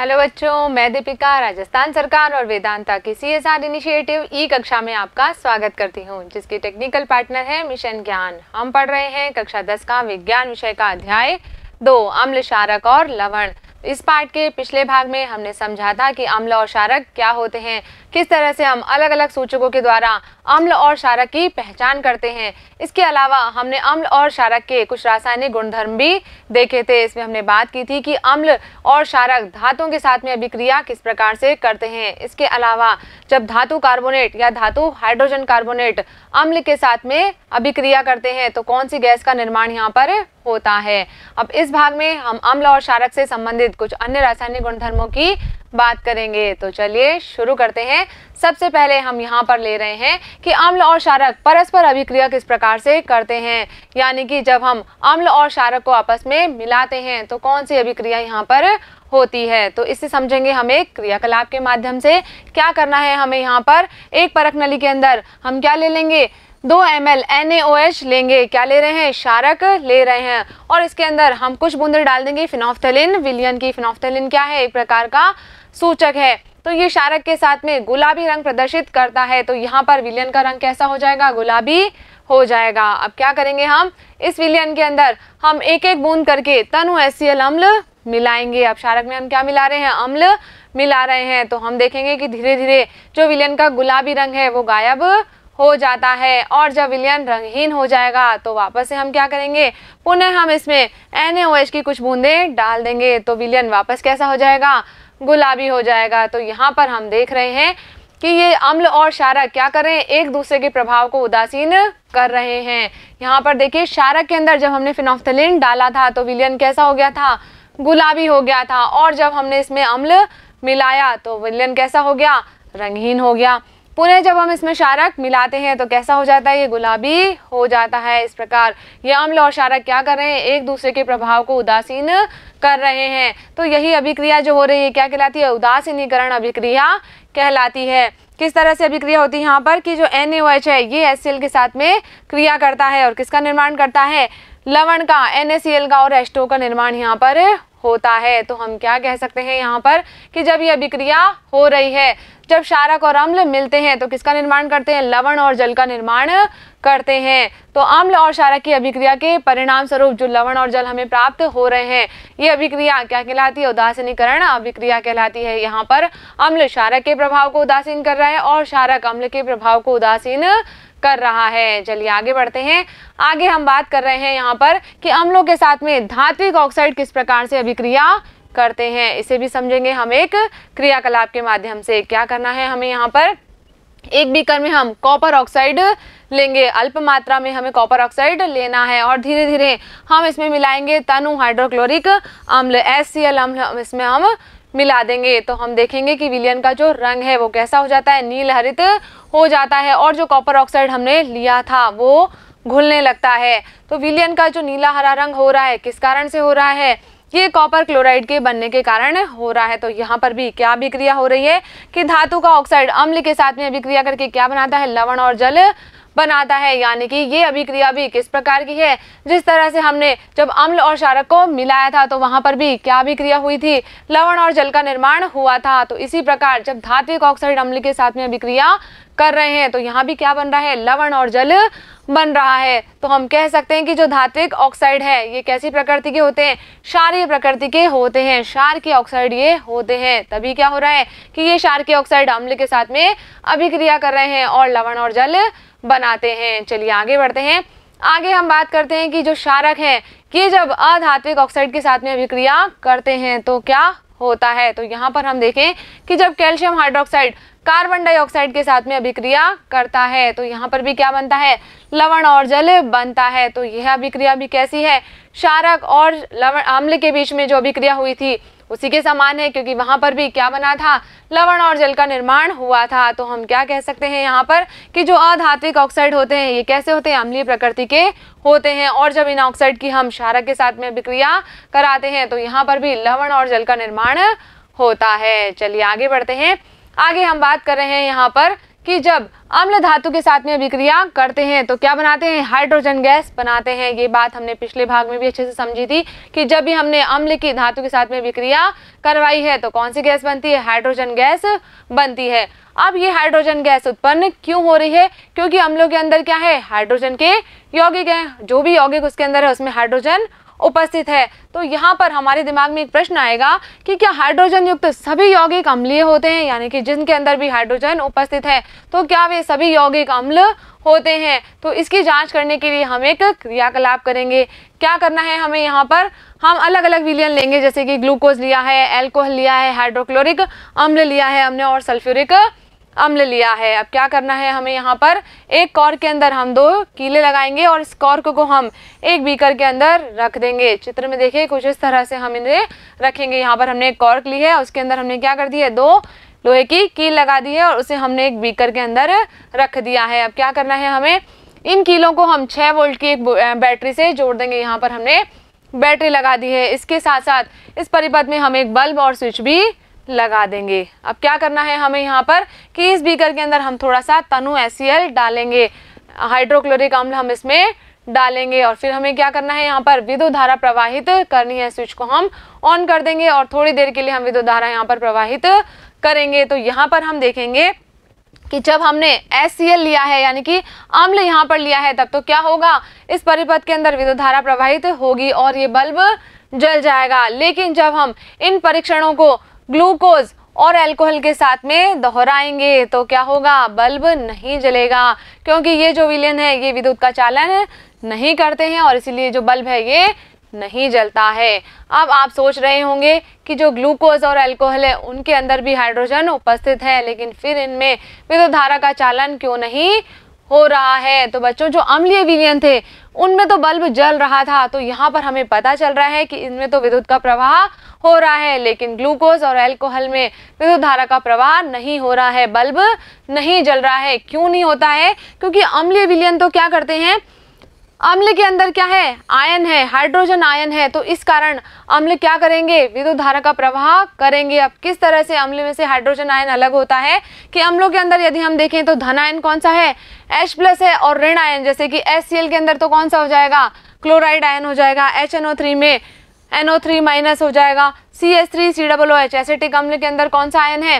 hello बच्चों मैं दीपिका राजस्थान सरकार और वेदांता के सी एस आर इनिशिएटिव ई कक्षा में आपका स्वागत करती हूँ जिसके टेक्निकल पार्टनर है मिशन ज्ञान हम पढ़ रहे हैं कक्षा दस का विज्ञान विषय का अध्याय दो अम्ल शारक और लवण इस पार्ट के पिछले भाग में हमने समझा था कि अम्ल और शारक क्या होते हैं किस तरह से हम अलग अलग सूचकों के द्वारा अम्ल और शारक की पहचान करते हैं इसके अलावा हमने अम्ल और शारक के कुछ रासायनिक गुणधर्म भी देखे थे इसमें हमने बात की थी कि अम्ल और शारक धातुओं के साथ में अभिक्रिया किस प्रकार से करते हैं इसके अलावा जब धातु कार्बोनेट या धातु हाइड्रोजन कार्बोनेट अम्ल के साथ में अभिक्रिया करते हैं तो कौन सी गैस का निर्माण यहाँ पर होता है अब इस भाग में हम अम्ल और शारक से संबंधित कुछ अन्य रासायनिक गुणधर्मों की बात करेंगे तो चलिए शुरू करते हैं सबसे पहले हम यहाँ पर ले रहे हैं कि अम्ल और शारक परस्पर अभिक्रिया किस प्रकार से करते हैं यानी कि जब हम अम्ल और शारक को आपस में मिलाते हैं तो कौन सी अभिक्रिया यहाँ पर होती है तो इससे समझेंगे हमें क्रियाकलाप के माध्यम से क्या करना है हमें यहाँ पर एक परख नली के अंदर हम क्या ले लेंगे दो एम एल एच लेंगे क्या ले रहे हैं शारक ले रहे हैं और इसके अंदर हम कुछ बूंदे डाल देंगे फिनोफ्थेलिन विलियन की फिनोफ्थेलिन क्या है एक प्रकार का सूचक है तो ये शारक के साथ में गुलाबी रंग प्रदर्शित करता है तो यहाँ पर विलियन का रंग कैसा हो जाएगा गुलाबी हो जाएगा अब क्या करेंगे हम इस विलियन के अंदर हम एक एक बूंद करके तनु एस अम्ल मिलाएंगे अब शारक में हम क्या मिला रहे हैं अम्ल मिला रहे हैं तो हम देखेंगे कि धीरे धीरे जो विलियन का गुलाबी रंग है वो गायब हो जाता है और जब विलियन रंगहीन हो जाएगा तो वापस से हम क्या करेंगे पुनः हम इसमें एन की कुछ बूंदे डाल देंगे तो विलियन वापस कैसा हो जाएगा गुलाबी हो जाएगा तो यहाँ पर हम देख रहे हैं कि ये अम्ल और शारक क्या कर रहे हैं एक दूसरे के प्रभाव को उदासीन कर रहे हैं यहाँ पर देखिए शारक के अंदर जब हमने फिनोफ्थलिन डाला था तो विलियन कैसा हो गया था गुलाबी हो गया था और जब हमने इसमें अम्ल मिलाया तो विलियन कैसा हो गया रंगहीन हो गया पुनः जब हम इसमें शारक मिलाते हैं तो कैसा हो जाता है ये गुलाबी हो जाता है इस प्रकार ये अम्ल और शारक क्या कर रहे हैं एक दूसरे के प्रभाव को उदासीन कर रहे हैं तो यही अभिक्रिया जो हो रही है क्या कहलाती है उदासीनीकरण अभिक्रिया कहलाती है किस तरह से अभिक्रिया होती है यहाँ पर कि जो एन है ये एस के साथ में क्रिया करता है और किसका निर्माण करता है लवण का एन का और एस्टो का निर्माण यहाँ पर होता है तो हम क्या कह सकते हैं यहाँ पर कि जब यह अभिक्रिया हो रही है जब शारक और अम्ल मिलते हैं तो किसका निर्माण करते हैं लवण और जल का निर्माण करते हैं तो अम्ल और शारक की अभिक्रिया के परिणाम स्वरूप जो लवण और जल हमें प्राप्त हो रहे हैं ये अभिक्रिया क्या कहलाती है उदासीनीकरण अभिक्रिया कहलाती है यहाँ पर अम्ल शारक के प्रभाव को उदासीन कर रहा है और शारक अम्ल के प्रभाव को उदासीन कर रहा है चलिए आगे बढ़ते हैं आगे हम बात कर रहे हैं यहाँ पर कि अम्लों के साथ में धात्विक ऑक्साइड किस प्रकार से अभिक्रिया करते हैं इसे भी समझेंगे हम एक क्रियाकलाप के माध्यम से क्या करना है हमें यहाँ पर एक बीकर में हम कॉपर ऑक्साइड लेंगे अल्प मात्रा में हमें कॉपर ऑक्साइड लेना है और धीरे धीरे हम इसमें मिलाएंगे तनु हाइड्रोक्लोरिक अम्ल एस सी अम्ल इसमें हम मिला देंगे तो हम देखेंगे कि विलियन का जो रंग है वो कैसा हो जाता है नील हरित हो जाता है और जो कॉपर ऑक्साइड हमने लिया था वो घुलने लगता है तो विलियन का जो नीला हरा रंग हो रहा है किस कारण से हो रहा है ये कॉपर क्लोराइड के बनने के कारण हो रहा है तो यहाँ पर भी क्या अभिक्रिया हो रही है कि धातु का ऑक्साइड अम्ल के साथ में अभिक्रिया करके क्या बनाता है लवण और जल बनाता है यानी कि ये अभिक्रिया भी किस प्रकार की है जिस तरह से हमने जब अम्ल और शारक को मिलाया था तो वहाँ पर भी क्या अभिक्रिया हुई थी लवण और जल का निर्माण हुआ था तो इसी प्रकार जब धात्विक ऑक्साइड अम्ल के साथ में अभिक्रिया कर रहे हैं तो यहाँ भी क्या बन रहा है लवण और जल बन रहा है तो हम कह सकते हैं कि जो धात्विक ऑक्साइड है ये कैसी प्रकृति के होते हैं क्षारीय प्रकृति के होते हैं क्षार के ऑक्साइड ये होते हैं तभी क्या हो रहा है कि ये क्षार के ऑक्साइड अम्ल के साथ में अभिक्रिया कर रहे हैं और लवण और जल बनाते हैं चलिए आगे बढ़ते हैं आगे हम बात करते हैं कि जो शारक हैं ये जब अधात्विक ऑक्साइड के साथ में अभिक्रिया करते हैं तो क्या होता है तो यहाँ पर हम देखें कि जब कैल्शियम हाइड्रोक्साइड कार्बन डाइऑक्साइड के साथ में अभिक्रिया करता है तो यहाँ पर भी क्या बनता है लवण और जल बनता है तो यह अभिक्रिया भी कैसी है शारक और लवण आम्ल के बीच में जो अभिक्रिया हुई थी उसी के समान है क्योंकि वहां पर भी क्या बना था लवण और जल का निर्माण हुआ था तो हम क्या कह सकते हैं यहाँ पर कि जो अधात्विक ऑक्साइड होते हैं ये कैसे होते हैं अम्लीय प्रकृति के होते हैं और जब इन ऑक्साइड की हम शारक के साथ में अभिक्रिया कराते हैं तो यहाँ पर भी लवण और जल का निर्माण होता है चलिए आगे बढ़ते हैं आगे हम बात कर रहे हैं यहाँ पर कि जब अम्ल धातु के साथ में अभिक्रिया करते हैं तो क्या बनाते हैं हाइड्रोजन गैस बनाते हैं ये बात हमने पिछले भाग में भी अच्छे से समझी थी कि जब भी हमने अम्ल की धातु के साथ में अभिक्रिया करवाई है तो कौन सी गैस बनती है हाइड्रोजन गैस बनती है अब ये हाइड्रोजन गैस उत्पन्न क्यों हो रही है क्योंकि अम्लों के अंदर क्या है हाइड्रोजन के यौगिक हैं जो भी यौगिक उसके अंदर है उसमें हाइड्रोजन उपस्थित है तो यहाँ पर हमारे दिमाग में एक प्रश्न आएगा कि क्या हाइड्रोजन युक्त सभी यौगिक अम्लीय होते हैं यानी कि जिनके अंदर भी हाइड्रोजन उपस्थित है तो क्या वे सभी यौगिक अम्ल होते हैं तो इसकी जांच करने के लिए हम एक क्रियाकलाप करेंगे क्या करना है हमें यहाँ पर हम अलग अलग विलियन लेंगे जैसे कि ग्लूकोज लिया है एल्कोहल लिया है हाइड्रोक्लोरिक अम्ल लिया है हमने और सल्फ्यूरिक अम्ल लिया है अब क्या करना है हमें यहाँ पर एक कॉर्क के अंदर हम दो कीले लगाएंगे और इस कॉर्क को हम एक बीकर के अंदर रख देंगे चित्र में देखिए कुछ इस तरह से हम इन्हें रखेंगे यहाँ पर हमने एक कॉर्क ली है उसके अंदर हमने क्या कर दी है दो लोहे की कील लगा दी है और उसे हमने एक बीकर के अंदर रख दिया है अब क्या करना है हमें इन कीलों को हम छः वोल्ट की एक बैटरी से जोड़ देंगे यहाँ पर हमने बैटरी लगा दी है इसके साथ साथ इस परिपथ में हम एक बल्ब और स्विच भी लगा देंगे अब क्या करना है हमें यहाँ पर कि इस बीकर के अंदर हम थोड़ा सा तनु एस e डालेंगे हाइड्रोक्लोरिक अम्ल हम इसमें डालेंगे और फिर हमें क्या करना है यहाँ पर विद्युत धारा प्रवाहित करनी है स्विच को हम ऑन कर देंगे और थोड़ी देर के लिए हम विद्युत धारा यहाँ पर प्रवाहित करेंगे तो यहाँ पर हम देखेंगे कि जब हमने एस e लिया है यानी कि अम्ल यहाँ पर लिया है तब तो क्या होगा इस परिपथ के अंदर विद्युत धारा प्रवाहित होगी और ये बल्ब जल जाएगा लेकिन जब हम इन परीक्षणों को ग्लूकोज और अल्कोहल के साथ में दोहराएंगे तो क्या होगा बल्ब नहीं जलेगा क्योंकि ये जो विलियन है ये विद्युत का चालन नहीं करते हैं और इसीलिए जो बल्ब है ये नहीं जलता है अब आप सोच रहे होंगे कि जो ग्लूकोज और अल्कोहल है उनके अंदर भी हाइड्रोजन उपस्थित है लेकिन फिर इनमें विद्युत धारा का चालन क्यों नहीं हो रहा है तो बच्चों जो अम्लीय विलियन थे उनमें तो बल्ब जल रहा था तो यहाँ पर हमें पता चल रहा है कि इनमें तो विद्युत का प्रवाह हो रहा है लेकिन ग्लूकोज और एल्कोहल में विद्युत धारा का प्रवाह नहीं हो रहा है बल्ब नहीं जल रहा है क्यों नहीं होता है क्योंकि अम्लीय विलियन तो क्या करते हैं अम्ल के अंदर क्या है आयन है हाइड्रोजन आयन है तो इस कारण अम्ल क्या करेंगे विद्युत धारा का प्रवाह करेंगे अब किस तरह से अम्ल में से हाइड्रोजन आयन अलग होता है कि अम्लों के अंदर यदि हम देखें तो धन आयन कौन सा है H प्लस है और ऋण आयन जैसे कि एस के अंदर तो कौन सा हो जाएगा क्लोराइड आयन हो जाएगा एच में एनओ माइनस हो जाएगा C S three C double O H acetic अम्ल के अंदर कौन सा आयन है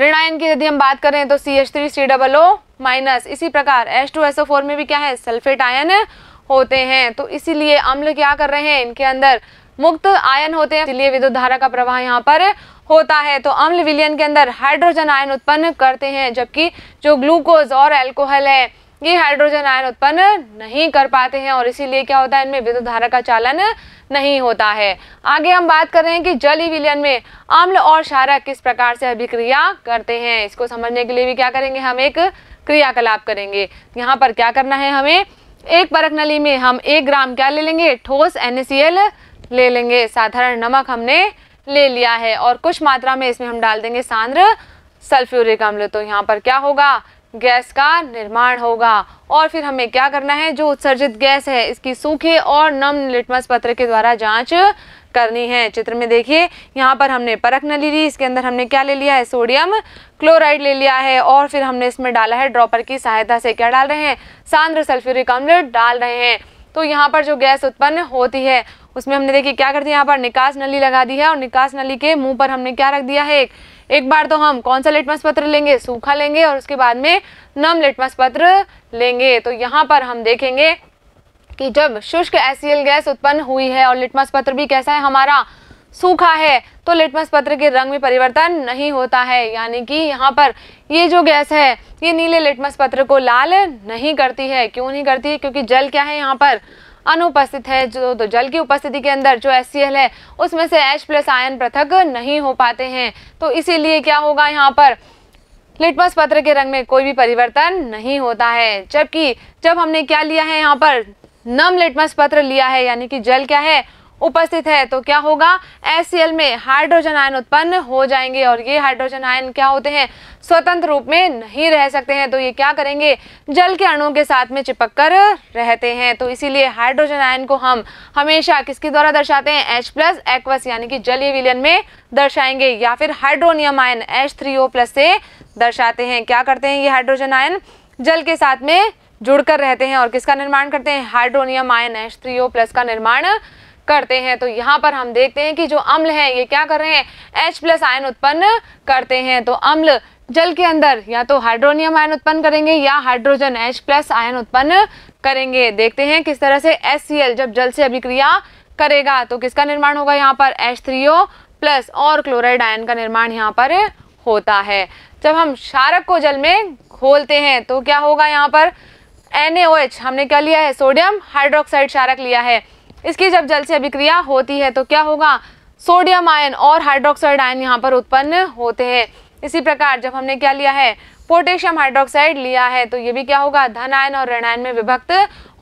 ऋण आयन की यदि हम बात करें तो C H three C double O minus इसी प्रकार S two S O four में भी क्या है सल्फेट आयन है होते हैं तो इसीलिए अम्ल क्या कर रहे हैं इनके अंदर मुक्त आयन होते हैं इसलिए विद्युत धारा का प्रवाह यहाँ पर होता है तो अम्ल विलियन के अंदर हाइड्रोजन आयन उत्पन्न करते हैं जबकि जो ग्लूकोज और एल्कोहल है ये हाइड्रोजन आयन उत्पन्न नहीं कर पाते हैं और इसीलिए क्या होता है इनमें विद्युत धारा का चालन नहीं होता है आगे हम बात कर रहे हैं कि जल विलियन में अम्ल और क्षारक किस प्रकार से अभिक्रिया करते हैं इसको समझने के लिए भी क्या करेंगे हम एक क्रियाकलाप करेंगे यहाँ पर क्या करना है हमें एक परख नली में हम एक ग्राम क्या ले लेंगे ठोस एन ले लेंगे साधारण नमक हमने ले लिया है और कुछ मात्रा में इसमें हम डाल देंगे सांद्र सल्फ्यूरिक अम्ल तो यहाँ पर क्या होगा गैस का निर्माण होगा और फिर हमें क्या करना है जो उत्सर्जित गैस है इसकी सूखे और नम लिटमस पत्र के द्वारा जांच करनी है चित्र में देखिए यहाँ पर हमने परख नली ली इसके अंदर हमने क्या ले लिया है सोडियम क्लोराइड ले लिया है और फिर हमने इसमें डाला है ड्रॉपर की सहायता से क्या डाल रहे हैं सान्द्र सल्फ्यूरिक अम्ल डाल रहे हैं तो यहाँ पर जो गैस उत्पन्न होती है उसमें हमने देखिए क्या करती है यहाँ पर निकास नली लगा दी है और निकास नली के मुंह पर हमने क्या रख दिया है एक एक बार तो हम कौन सा लिटमस पत्र लेंगे सूखा लेंगे और उसके बाद में नम लिटमस पत्र लेंगे तो यहाँ पर हम देखेंगे कि जब शुष्क एसियल गैस उत्पन्न हुई है और लिटमस पत्र भी कैसा है हमारा सूखा है तो लिटमस पत्र के रंग में परिवर्तन नहीं होता है यानी कि यहाँ पर ये जो गैस है ये नीले लिटमस पत्र को लाल नहीं करती है क्यों नहीं करती है क्योंकि जल क्या है यहाँ पर अनुपस्थित है जो तो जल की उपस्थिति के अंदर जो एस है उसमें से एच प्लस आयन पृथक नहीं हो पाते हैं तो इसीलिए क्या होगा यहाँ पर लिटमस पत्र के रंग में कोई भी परिवर्तन नहीं होता है जबकि जब हमने क्या लिया है यहाँ पर नम लिटमस पत्र लिया है यानी कि जल क्या है उपस्थित है तो क्या होगा एस में हाइड्रोजन आयन उत्पन्न हो जाएंगे और ये हाइड्रोजन आयन क्या होते हैं स्वतंत्र रूप में नहीं रह सकते हैं तो ये क्या करेंगे जल के अणुओं के साथ में चिपक कर रहते हैं तो इसीलिए हाइड्रोजन आयन को हम हमेशा किसके द्वारा दर्शाते हैं H प्लस एक्वस यानी कि जलीय विलयन में दर्शाएंगे या फिर hydronium ion H three O plus से दर्शाते हैं क्या करते हैं ये हाइड्रोजन आयन जल के साथ में जुड़कर रहते हैं और किसका निर्माण करते हैं hydronium ion H three plus का निर्माण करते हैं तो यहाँ पर हम देखते हैं कि जो अम्ल है ये क्या कर रहे हैं एच प्लस आयन उत्पन्न करते हैं तो अम्ल जल के अंदर या तो हाइड्रोनियम आयन उत्पन्न करेंगे या हाइड्रोजन एच प्लस आयन उत्पन्न करेंगे देखते हैं किस तरह से एस जब जल से अभिक्रिया करेगा तो किसका निर्माण होगा यहाँ पर एच प्लस और क्लोराइड आयन का निर्माण यहाँ पर होता है जब हम शारक को जल में खोलते हैं तो क्या होगा यहाँ पर NaOH हमने क्या लिया है सोडियम हाइड्रोक्साइड क्षारक लिया है इसकी जब जल से अभिक्रिया होती है तो क्या होगा सोडियम आयन और हाइड्रोक्साइड आयन यहाँ पर उत्पन्न होते हैं इसी प्रकार जब हमने क्या लिया है पोटेशियम हाइड्रोक्साइड लिया है तो ये भी क्या होगा धन आयन और ऋण आयन में विभक्त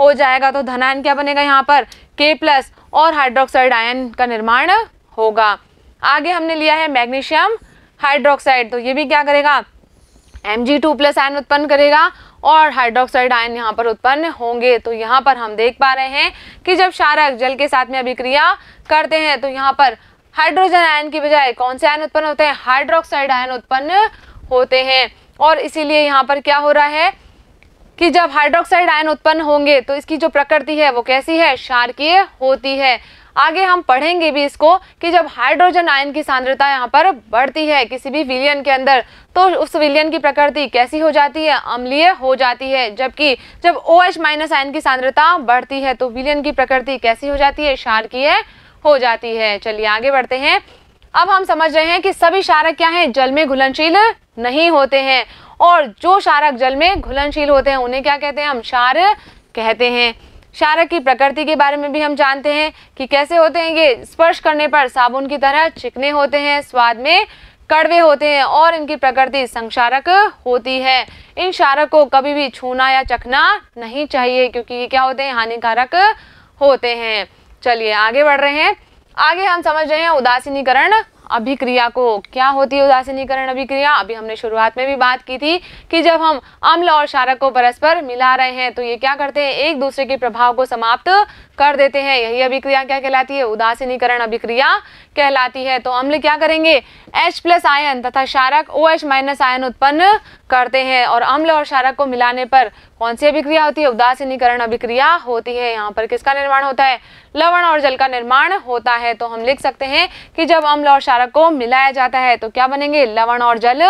हो जाएगा तो धन आयन क्या बनेगा यहाँ पर के प्लस और हाइड्रोक्साइड आयन का निर्माण होगा आगे हमने लिया है मैग्नीशियम हाइड्रोक्साइड तो ये भी क्या करेगा Mg2 जी टू प्लस आयन उत्पन्न करेगा और हाइड्रोक्साइड आयन यहाँ पर उत्पन्न होंगे तो यहाँ पर हम देख पा रहे हैं कि जब शारक जल के साथ में अभिक्रिया करते हैं तो यहाँ पर हाइड्रोजन आयन की बजाय कौन से आयन उत्पन्न होते हैं हाइड्रोक्साइड आयन उत्पन्न होते हैं और इसीलिए यहाँ पर क्या हो रहा है कि जब हाइड्रोक्साइड आयन उत्पन्न होंगे तो इसकी जो प्रकृति है वो कैसी है शारकीय होती है आगे हम पढ़ेंगे भी इसको कि जब हाइड्रोजन आयन की सांद्रता यहाँ पर बढ़ती है किसी भी विलियन के अंदर तो उस विलियन की प्रकृति कैसी हो जाती है अम्लीय हो जाती है जबकि जब ओ एच माइनस आयन की सांद्रता बढ़ती है तो विलियन की प्रकृति कैसी हो जाती है क्षारकीय हो जाती है चलिए आगे बढ़ते हैं अब हम समझ रहे हैं कि सभी शारक क्या हैं जल में घुलनशील नहीं होते हैं और जो शारक जल में घुलनशील होते हैं उन्हें क्या कहते हैं हम शार कहते हैं शारक की प्रकृति के बारे में भी हम जानते हैं कि कैसे होते हैं ये स्पर्श करने पर साबुन की तरह चिकने होते हैं स्वाद में कड़वे होते हैं और इनकी प्रकृति संक्षारक होती है इन क्षारक को कभी भी छूना या चखना नहीं चाहिए क्योंकि ये क्या होते हैं हानिकारक होते हैं चलिए आगे बढ़ रहे हैं आगे हम समझ रहे हैं उदासीनीकरण अभिक्रिया को क्या होती है उदासीनीकरण अभिक्रिया अभी हमने शुरुआत में भी बात की थी कि जब हम अम्ल और शारक को परस्पर मिला रहे हैं तो ये क्या करते हैं एक दूसरे के प्रभाव को समाप्त कर देते हैं यही अभिक्रिया क्या कहलाती है उदासीनीकरण अभिक्रिया कहलाती है तो अम्ल क्या करेंगे H प्लस आयन तथा क्षारक OH माइनस आयन उत्पन्न करते हैं और अम्ल और शारक को मिलाने पर कौन सी अभिक्रिया होती है उदासीनीकरण अभिक्रिया होती है यहाँ पर किसका निर्माण होता है लवण और जल का निर्माण होता है तो हम लिख सकते हैं कि जब अम्ल और शारक को मिलाया जाता है तो क्या बनेंगे लवण और जल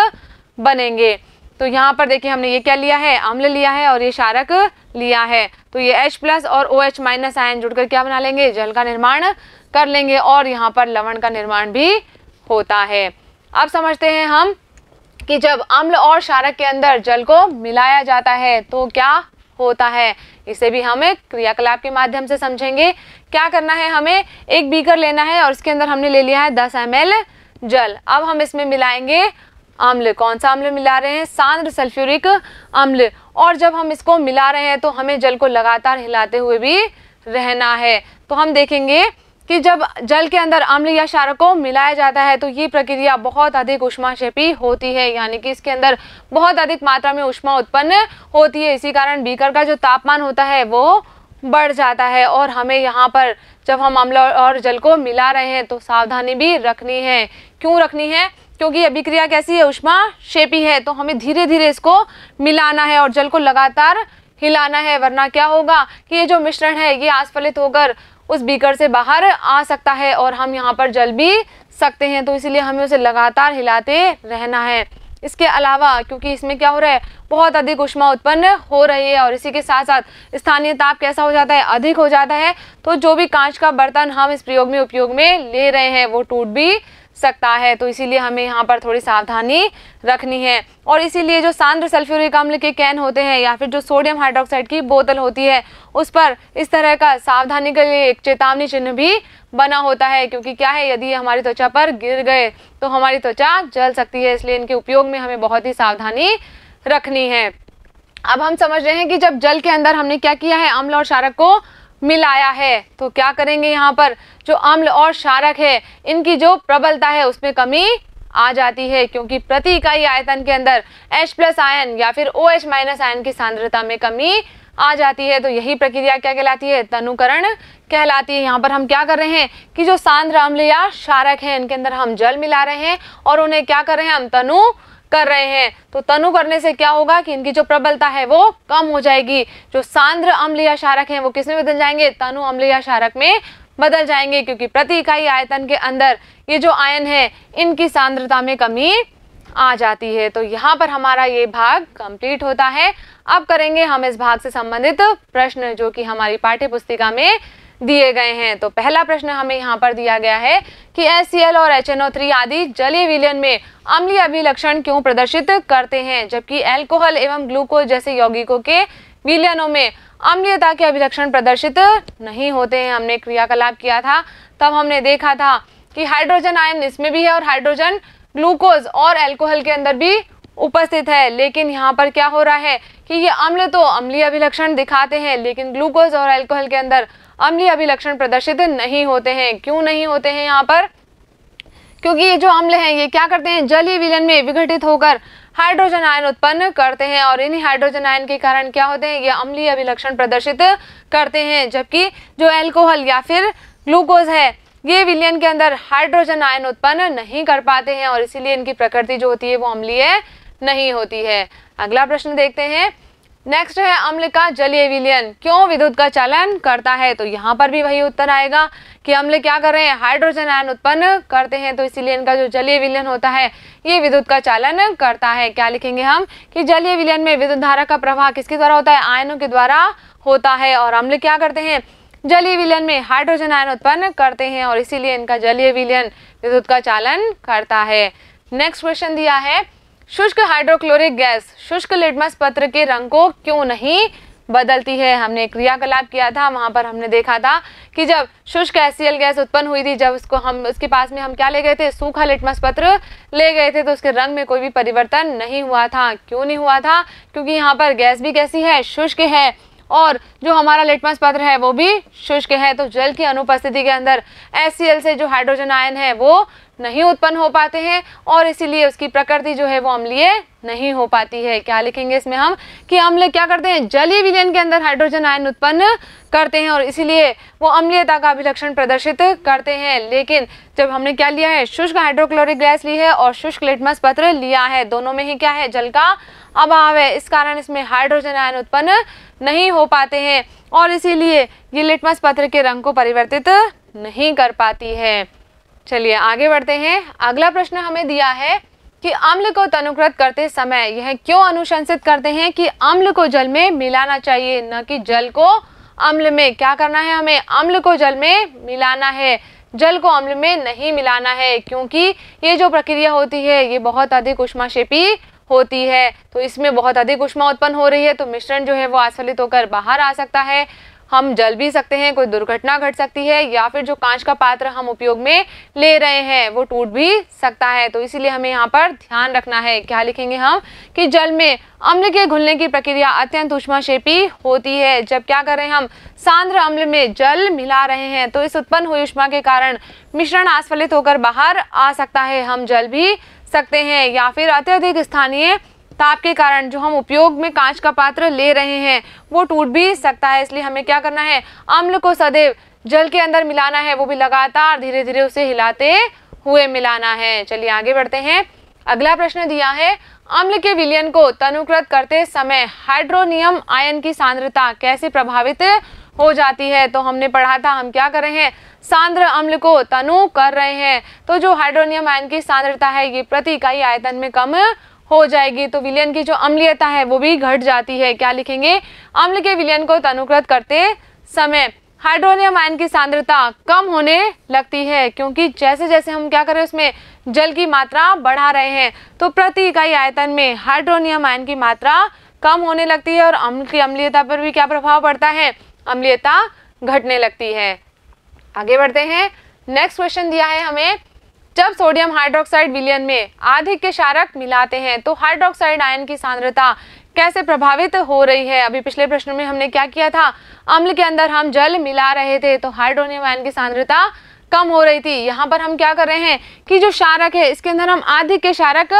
बनेंगे तो यहाँ पर देखिए हमने ये क्या लिया है अम्ल लिया है और ये शारक लिया है तो ये H प्लस और ओ एच माइनस आयन जुड़कर क्या बना लेंगे जल का निर्माण कर लेंगे और यहाँ पर लवण का निर्माण भी होता है अब समझते हैं हम कि जब अम्ल और शारक के अंदर जल को मिलाया जाता है तो क्या होता है इसे भी एक क्रियाकलाप के माध्यम से समझेंगे क्या करना है हमें एक बीकर लेना है और इसके अंदर हमने ले लिया है दस एम जल अब हम इसमें मिलाएंगे अम्ल कौन सा अम्ल मिला रहे हैं सांद्र सल्फ्यूरिक अम्ल और जब हम इसको मिला रहे हैं तो हमें जल को लगातार हिलाते हुए भी रहना है तो हम देखेंगे कि जब जल के अंदर अम्ल या क्षार को मिलाया जाता है तो ये प्रक्रिया बहुत अधिक शेपी होती है यानी कि इसके अंदर बहुत अधिक मात्रा में उष्मा उत्पन्न होती है इसी कारण बीकर का जो तापमान होता है वो बढ़ जाता है और हमें यहाँ पर जब हम अम्ल और जल को मिला रहे हैं तो सावधानी भी रखनी है क्यों रखनी है क्योंकि अभिक्रिया कैसी है उष्मा शेपी है तो हमें धीरे धीरे इसको मिलाना है और जल को लगातार हिलाना है वरना क्या होगा कि ये जो मिश्रण है ये आस्फलित होकर उस बीकर से बाहर आ सकता है और हम यहाँ पर जल भी सकते हैं तो इसीलिए हमें उसे लगातार हिलाते रहना है इसके अलावा क्योंकि इसमें क्या हो रहा है बहुत अधिक उष्मा उत्पन्न हो रही है और इसी के साथ साथ स्थानीय ताप कैसा हो जाता है अधिक हो जाता है तो जो भी कांच का बर्तन हम इस प्रयोग में उपयोग में ले रहे हैं वो टूट भी सकता है तो इसीलिए हमें यहाँ पर थोड़ी सावधानी रखनी है और इसीलिए जो सांद्र सल्फ्यूरिक अम्ल के कैन होते हैं या फिर जो सोडियम हाइड्रोक्साइड की बोतल होती है उस पर इस तरह का सावधानी के लिए एक चेतावनी चिन्ह भी बना होता है क्योंकि क्या है यदि हमारी त्वचा पर गिर गए तो हमारी त्वचा जल सकती है इसलिए इनके उपयोग में हमें बहुत ही सावधानी रखनी है अब हम समझ रहे हैं कि जब जल के अंदर हमने क्या किया है अम्ल और शारक को मिलाया है तो क्या करेंगे यहाँ पर जो अम्ल और शारक है इनकी जो प्रबलता है उसमें कमी आ जाती है क्योंकि प्रति इकाई आयतन के अंदर H प्लस आयन या फिर OH माइनस आयन की सांद्रता में कमी आ जाती है तो यही प्रक्रिया क्या कहलाती है तनुकरण कहलाती है यहाँ पर हम क्या कर रहे हैं कि जो सांद्र अम्ल या क्षारक हैं इनके अंदर हम जल मिला रहे हैं और उन्हें क्या कर रहे हैं हम तनु कर रहे हैं तो तनु करने से क्या होगा कि इनकी जो प्रबलता है वो कम हो जाएगी जो सांद्र अम्ल या शारक है वो किसमें बदल जाएंगे तनु अम्ल या शारक में बदल जाएंगे क्योंकि प्रति इकाई आयतन के अंदर ये जो आयन है इनकी सांद्रता में कमी आ जाती है तो यहाँ पर हमारा ये भाग कंप्लीट होता है अब करेंगे हम इस भाग से संबंधित प्रश्न जो कि हमारी पाठ्य पुस्तिका में दिए गए हैं तो पहला प्रश्न हमें यहाँ पर दिया गया है कि एस और एच आदि जलीय विलयन में अम्लीय अभिलक्षण क्यों प्रदर्शित करते हैं जबकि एल्कोहल एवं ग्लूकोज जैसे यौगिकों के विलयनों में अम्लीयता के अभिलक्षण प्रदर्शित नहीं होते हैं हमने क्रियाकलाप किया था तब हमने देखा था कि हाइड्रोजन आयन इसमें भी है और हाइड्रोजन ग्लूकोज और एल्कोहल के अंदर भी उपस्थित है लेकिन यहाँ पर क्या हो रहा है कि ये अम्ल तो अम्लीय अभिलक्षण दिखाते हैं लेकिन ग्लूकोज और अल्कोहल के अंदर अम्लीय अभिलक्षण प्रदर्शित नहीं होते हैं क्यों नहीं होते हैं यहाँ पर क्योंकि ये जो अम्ल हैं ये क्या करते हैं जलीय विलयन में विघटित होकर हाइड्रोजन आयन उत्पन्न करते हैं और इन हाइड्रोजन आयन के कारण क्या होते हैं ये अम्लीय अभिलक्षण प्रदर्शित करते हैं जबकि जो एल्कोहल या फिर ग्लूकोज है ये विलियन के अंदर हाइड्रोजन आयन उत्पन्न नहीं कर पाते हैं और इसीलिए इनकी प्रकृति जो होती है वो अम्लीय नहीं होती है अगला प्रश्न देखते हैं नेक्स्ट है अम्ल का जलीय विलयन क्यों विद्युत का चालन करता है तो यहाँ पर भी वही उत्तर आएगा कि अम्ल क्या कर रहे हैं हाइड्रोजन आयन उत्पन्न करते हैं तो इसीलिए इनका जो जलीय विलयन होता है ये विद्युत का चालन करता है क्या लिखेंगे हम कि जलीय विलयन में विद्युत धारा का प्रवाह किसके द्वारा होता है आयनों के द्वारा होता है और अम्ल क्या करते हैं जलीय विलयन में हाइड्रोजन आयन उत्पन्न करते हैं और इसीलिए इनका जलीय विलयन विद्युत का चालन करता है नेक्स्ट क्वेश्चन दिया है शुष्क हाइड्रोक्लोरिक गैस शुष्क लिटमस पत्र के रंग को क्यों नहीं बदलती है हमने क्रियाकलाप किया था वहाँ पर हमने देखा था कि जब शुष्क एसियल गैस उत्पन्न हुई थी जब उसको हम उसके पास में हम क्या ले गए थे सूखा लिटमस पत्र ले गए थे तो उसके रंग में कोई भी परिवर्तन नहीं हुआ था क्यों नहीं हुआ था क्योंकि यहाँ पर गैस भी कैसी है शुष्क है और जो हमारा लिटमस पत्र है वो भी शुष्क है तो जल की अनुपस्थिति के अंदर एस से जो हाइड्रोजन आयन है वो नहीं उत्पन्न हो पाते हैं और इसीलिए उसकी प्रकृति जो है वो अम्लीय नहीं हो पाती है क्या लिखेंगे इसमें हम कि अम्ल क्या करते हैं जलीय विलयन के अंदर हाइड्रोजन आयन उत्पन्न करते हैं और इसीलिए वो अम्लीयता का अभिलक्षण प्रदर्शित करते हैं लेकिन जब हमने क्या लिया है शुष्क हाइड्रोक्लोरिक गैस ली है और शुष्क लिटमस पत्र लिया है दोनों में ही क्या है जल का अभाव है इस कारण इसमें हाइड्रोजन आयन उत्पन्न नहीं हो पाते हैं और इसीलिए ये लिटमस पत्र के रंग को परिवर्तित नहीं कर पाती है चलिए आगे बढ़ते हैं अगला प्रश्न हमें दिया है कि अम्ल को तनुकृत करते समय यह क्यों अनुशंसित करते हैं कि अम्ल को जल में मिलाना चाहिए न कि जल को अम्ल में क्या करना है हमें अम्ल को जल में मिलाना है जल को अम्ल में नहीं मिलाना है क्योंकि ये जो प्रक्रिया होती है ये बहुत अधिक उष्मा शेपी होती है तो इसमें बहुत अधिक उष्मा उत्पन्न हो रही है तो मिश्रण जो है वो आसफलित होकर बाहर आ सकता है हम जल भी सकते हैं कोई दुर्घटना घट सकती है या फिर जो कांच का पात्र हम उपयोग में ले रहे हैं वो टूट भी सकता है तो इसीलिए हमें यहाँ पर ध्यान रखना है क्या लिखेंगे हम कि जल में अम्ल के घुलने की प्रक्रिया अत्यंत उष्माशेपी होती है जब क्या कर रहे हैं हम सांद्र अम्ल में जल मिला रहे हैं तो इस उत्पन्न हुई उष्मा के कारण मिश्रण आस्फलित होकर बाहर आ सकता है हम जल भी सकते हैं या फिर अत्यधिक स्थानीय ताप के कारण जो हम उपयोग में कांच का पात्र ले रहे हैं वो टूट भी सकता है इसलिए हमें क्या करना है अम्ल को सदैव जल के अंदर मिलाना है वो भी लगातार धीरे धीरे उसे हिलाते हुए मिलाना है चलिए आगे बढ़ते हैं अगला प्रश्न दिया है अम्ल के विलयन को तनुकृत करते समय हाइड्रोनियम आयन की सांद्रता कैसे प्रभावित हो जाती है तो हमने पढ़ा था हम क्या कर रहे हैं सांद्र अम्ल को तनु कर रहे हैं तो जो हाइड्रोनियम आयन की सांद्रता है ये प्रति इकाई आयतन में कम हो जाएगी तो विलयन की जो अम्लीयता है वो भी घट जाती है क्या लिखेंगे अम्ल के विलयन को तनुकृत करते समय हाइड्रोनियम आयन की सांद्रता कम होने लगती है क्योंकि जैसे जैसे हम क्या करें उसमें जल की मात्रा बढ़ा रहे हैं तो प्रति इकाई आयतन में हाइड्रोनियम आयन की मात्रा कम होने लगती है और अम्ल की अम्लीयता पर भी क्या प्रभाव पड़ता है अम्लीयता घटने लगती है आगे बढ़ते हैं नेक्स्ट क्वेश्चन दिया है हमें जब सोडियम हाइड्रोक्साइड विलयन में आधे के शारक मिलाते हैं तो हाइड्रोक्साइड आयन की सांद्रता कैसे प्रभावित हो रही है अभी पिछले प्रश्न में हमने क्या किया था अम्ल के अंदर हम जल मिला रहे थे तो हाइड्रोनियम आयन की सांद्रता कम हो रही थी यहाँ पर हम क्या कर रहे हैं कि जो शारक है इसके अंदर हम आधे के शारक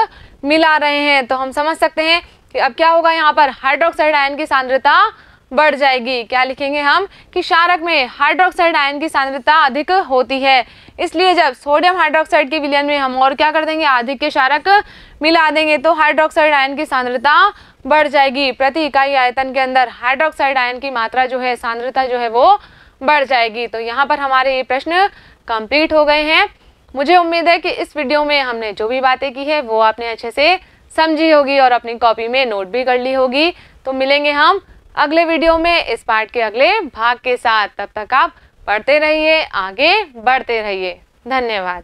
मिला रहे हैं तो हम समझ सकते हैं कि अब क्या होगा यहाँ पर हाइड्रोक्साइड आयन की सांद्रता बढ़ जाएगी क्या लिखेंगे हम कि शारक में हाइड्रोक्साइड आयन की सांद्रता अधिक होती है इसलिए जब सोडियम हाइड्रोक्साइड के विलयन में हम और क्या कर देंगे अधिक के शारक मिला देंगे तो हाइड्रोक्साइड आयन की सांद्रता बढ़ जाएगी प्रति इकाई आयतन के अंदर हाइड्रोक्साइड आयन की मात्रा जो है सांद्रता जो है वो बढ़ जाएगी तो यहाँ पर हमारे ये प्रश्न कंप्लीट हो गए हैं मुझे उम्मीद है कि इस वीडियो में हमने जो भी बातें की है वो आपने अच्छे से समझी होगी और अपनी कॉपी में नोट भी कर ली होगी तो मिलेंगे हम अगले वीडियो में इस पार्ट के अगले भाग के साथ तब तक आप पढ़ते रहिए आगे बढ़ते रहिए धन्यवाद